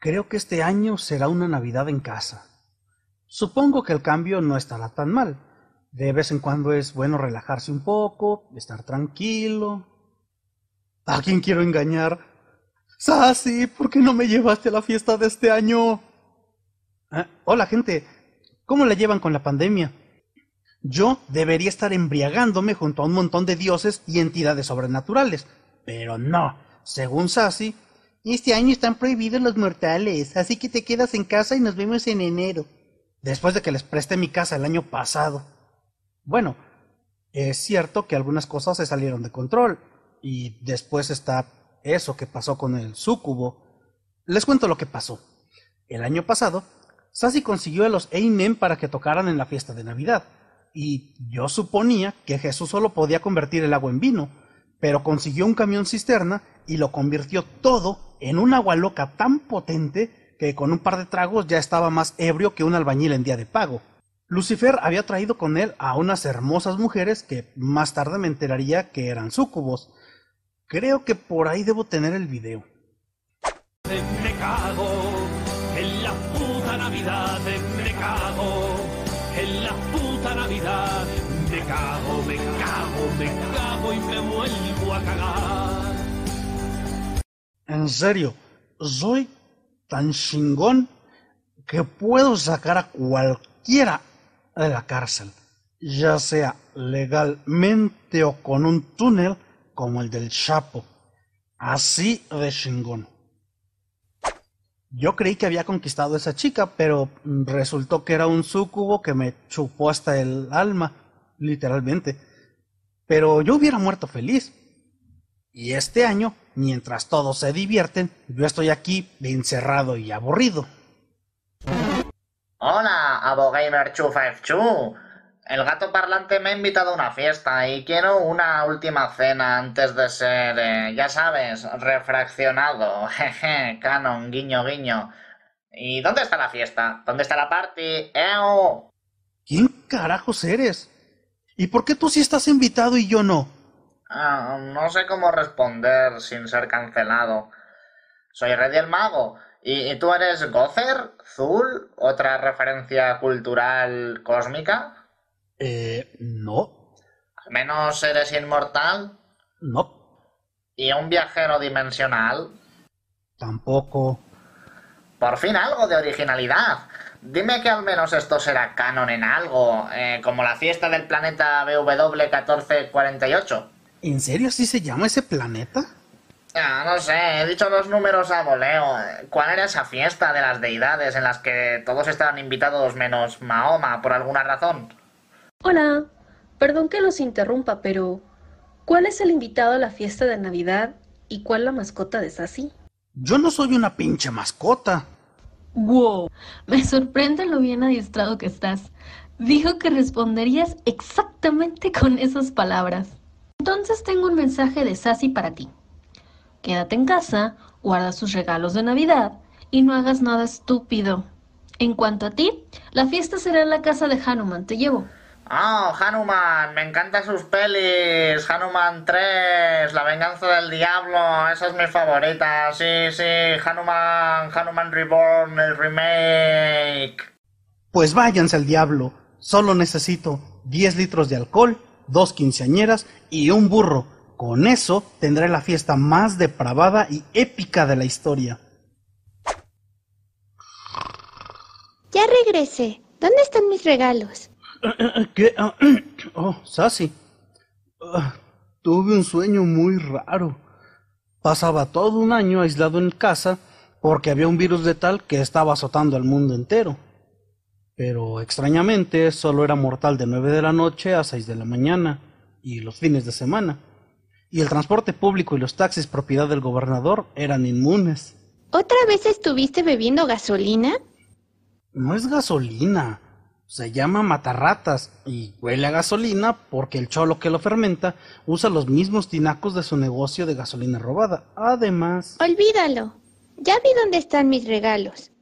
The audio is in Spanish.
Creo que este año será una Navidad en casa. Supongo que el cambio no estará tan mal. De vez en cuando es bueno relajarse un poco, estar tranquilo. ¿A quién quiero engañar? Sasi, ¿por qué no me llevaste a la fiesta de este año? ¿Eh? Hola gente, ¿cómo la llevan con la pandemia? Yo debería estar embriagándome junto a un montón de dioses y entidades sobrenaturales, pero no. Según Sasi, este año están prohibidos los mortales, así que te quedas en casa y nos vemos en enero. Después de que les presté mi casa el año pasado. Bueno, es cierto que algunas cosas se salieron de control, y después está eso que pasó con el Súcubo. Les cuento lo que pasó. El año pasado, Sassy consiguió a los Einem para que tocaran en la fiesta de Navidad, y yo suponía que Jesús solo podía convertir el agua en vino, pero consiguió un camión cisterna y lo convirtió todo en un agua loca tan potente que con un par de tragos ya estaba más ebrio que un albañil en día de pago. Lucifer había traído con él a unas hermosas mujeres que más tarde me enteraría que eran sucubos Creo que por ahí debo tener el video. en la Navidad, en la puta Navidad, me cago, me cago, me cago y me vuelvo a cagar. En serio, soy tan chingón que puedo sacar a cualquiera de la cárcel, ya sea legalmente o con un túnel como el del Chapo. Así de chingón. Yo creí que había conquistado a esa chica, pero resultó que era un súcubo que me chupó hasta el alma, literalmente. Pero yo hubiera muerto feliz, y este año, mientras todos se divierten, yo estoy aquí encerrado y aburrido. Hola, AboGamer252. El gato parlante me ha invitado a una fiesta y quiero una última cena antes de ser, eh, ya sabes, refraccionado. Jeje, canon, guiño, guiño. ¿Y dónde está la fiesta? ¿Dónde está la party? ¿Quién carajos eres? ¿Y por qué tú sí estás invitado y yo no? Ah, no sé cómo responder sin ser cancelado. Soy Rey del Mago. ¿Y, tú eres Gozer? ¿Zul? ¿Otra referencia cultural cósmica? Eh, no. ¿Al menos eres inmortal? No. ¿Y un viajero dimensional? Tampoco. Por fin algo de originalidad. Dime que al menos esto será canon en algo, eh, como la fiesta del planeta BW 1448. ¿En serio así se llama ese planeta? Ah, no sé, he dicho los números a voleo. ¿Cuál era esa fiesta de las deidades en las que todos estaban invitados menos Mahoma por alguna razón? Hola, perdón que los interrumpa, pero ¿cuál es el invitado a la fiesta de Navidad y cuál la mascota de Sassy? Yo no soy una pinche mascota. Wow, me sorprende lo bien adiestrado que estás. Dijo que responderías exactamente con esas palabras. Entonces tengo un mensaje de Sassy para ti. Quédate en casa, guarda sus regalos de Navidad y no hagas nada estúpido. En cuanto a ti, la fiesta será en la casa de Hanuman, te llevo. ¡Oh, Hanuman! Me encantan sus pelis. Hanuman 3, La venganza del diablo, esa es mi favorita. Sí, sí, Hanuman, Hanuman Reborn, el remake. Pues váyanse al diablo. Solo necesito 10 litros de alcohol dos quinceañeras y un burro. Con eso tendré la fiesta más depravada y épica de la historia. Ya regresé. ¿Dónde están mis regalos? ¿Qué? Ah, oh, Sassy. Ah, tuve un sueño muy raro. Pasaba todo un año aislado en casa porque había un virus de tal que estaba azotando al mundo entero. Pero extrañamente solo era mortal de 9 de la noche a 6 de la mañana y los fines de semana. Y el transporte público y los taxis propiedad del gobernador eran inmunes. ¿Otra vez estuviste bebiendo gasolina? No es gasolina. Se llama matarratas y huele a gasolina porque el cholo que lo fermenta usa los mismos tinacos de su negocio de gasolina robada. Además... Olvídalo. Ya vi dónde están mis regalos.